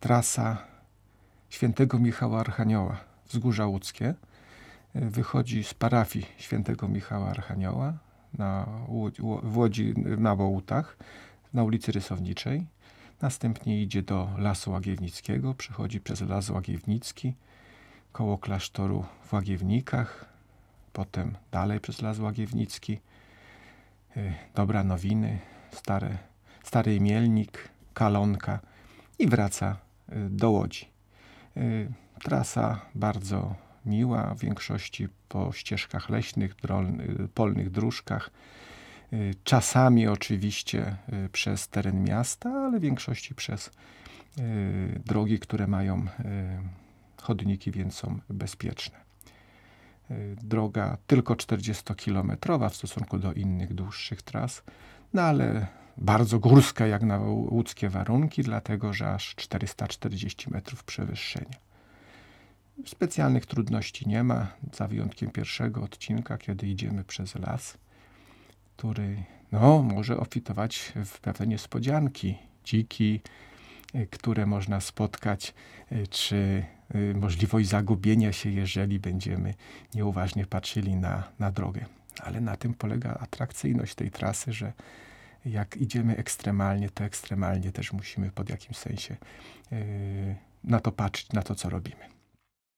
trasa świętego Michała Archanioła, wzgórza łódzkie. E, wychodzi z parafii świętego Michała Archanioła na, w Łodzi na Wołutach, na ulicy Rysowniczej. Następnie idzie do Lasu Łagiewnickiego, przechodzi przez Las Łagiewnicki, koło klasztoru w Łagiewnikach, potem dalej przez Las Łagiewnicki, e, Dobra Nowiny, stare, Stary Mielnik, Kalonka i wraca do Łodzi. Y, trasa bardzo miła, w większości po ścieżkach leśnych, y, polnych dróżkach. Y, czasami oczywiście przez teren miasta, ale w większości przez drogi, które mają chodniki, więc są bezpieczne. Droga tylko 40-kilometrowa w stosunku do innych dłuższych tras, no ale bardzo górskie jak na łódzkie warunki, dlatego że aż 440 metrów przewyższenia. Specjalnych trudności nie ma, za wyjątkiem pierwszego odcinka, kiedy idziemy przez las, który no, może ofitować w pewne niespodzianki, dziki, e, które można spotkać, e, czy e, możliwość zagubienia się, jeżeli będziemy nieuważnie patrzyli na, na drogę. Ale na tym polega atrakcyjność tej trasy, że jak idziemy ekstremalnie, to ekstremalnie też musimy pod jakimś sensie yy, na to patrzeć, na to, co robimy.